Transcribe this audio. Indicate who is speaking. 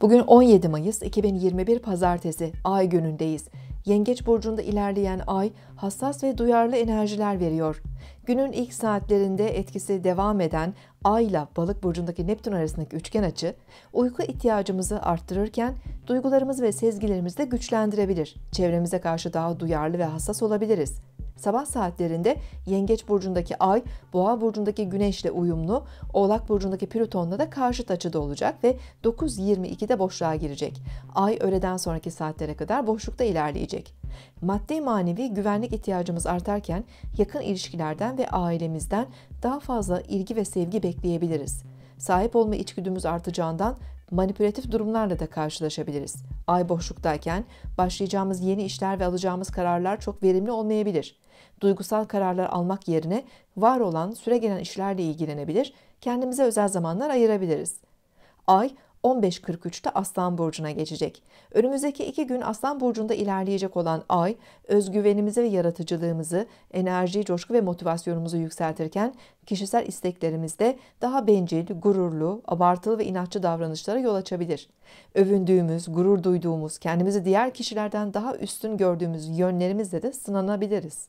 Speaker 1: Bugün 17 Mayıs 2021 Pazartesi ay günündeyiz. Yengeç burcunda ilerleyen ay hassas ve duyarlı enerjiler veriyor. Günün ilk saatlerinde etkisi devam eden Ay ile Balık burcundaki Neptün arasındaki üçgen açı uyku ihtiyacımızı arttırırken duygularımız ve sezgilerimizi de güçlendirebilir. Çevremize karşı daha duyarlı ve hassas olabiliriz. Sabah saatlerinde Yengeç burcundaki Ay, Boğa burcundaki Güneşle uyumlu, Oğlak burcundaki Plüton'la da karşıt açıda olacak ve 9.22'de boşluğa girecek. Ay öğleden sonraki saatlere kadar boşlukta ilerleyecek. Maddi manevi güvenlik ihtiyacımız artarken yakın ilişkilerden ve ailemizden daha fazla ilgi ve sevgi bekleyebiliriz. Sahip olma içgüdümüz artacağından manipülatif durumlarla da karşılaşabiliriz. Ay boşluktayken başlayacağımız yeni işler ve alacağımız kararlar çok verimli olmayabilir. Duygusal kararlar almak yerine var olan süre gelen işlerle ilgilenebilir, kendimize özel zamanlar ayırabiliriz. Ay 15.43'te Aslan Burcu'na geçecek. Önümüzdeki iki gün Aslan Burcu'nda ilerleyecek olan ay, özgüvenimizi ve yaratıcılığımızı, enerjiyi, coşku ve motivasyonumuzu yükseltirken, kişisel isteklerimizde daha bencil, gururlu, abartılı ve inatçı davranışlara yol açabilir. Övündüğümüz, gurur duyduğumuz, kendimizi diğer kişilerden daha üstün gördüğümüz yönlerimizle de sınanabiliriz.